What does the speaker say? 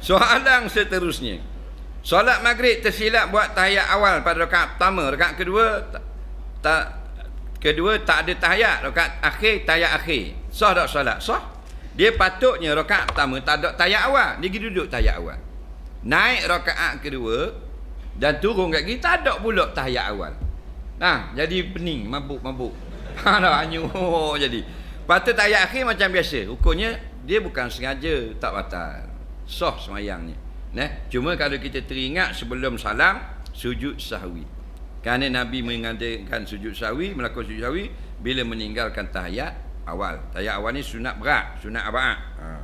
Soalan seterusnya. Solat maghrib tersilap buat tahiyat awal pada rakaat pertama, rakaat kedua tak ta, kedua tak ada tahiyat, rakaat akhir tahiyat akhir. Sah tak solat? Sah. Dia patutnya rakaat pertama tak ada tahiyat awal, dia pergi duduk tahiyat awal. Naik rakaat kedua dan turun kat kita tak ada pula tahiyat awal. Nah, jadi pening, mabuk-mabuk. Ha oh, jadi. Patut tahiyat akhir macam biasa. Hukumnya dia bukan sengaja tak batal sah semayangnya. Nah, cuma kalau kita teringat sebelum salam sujud sahwi. Kerana Nabi mengandalkan sujud sahwi, melakukan sujud sahwi bila meninggalkan tahiyat awal. Tahiyat awal ni sunat berat, sunat abad. Haa.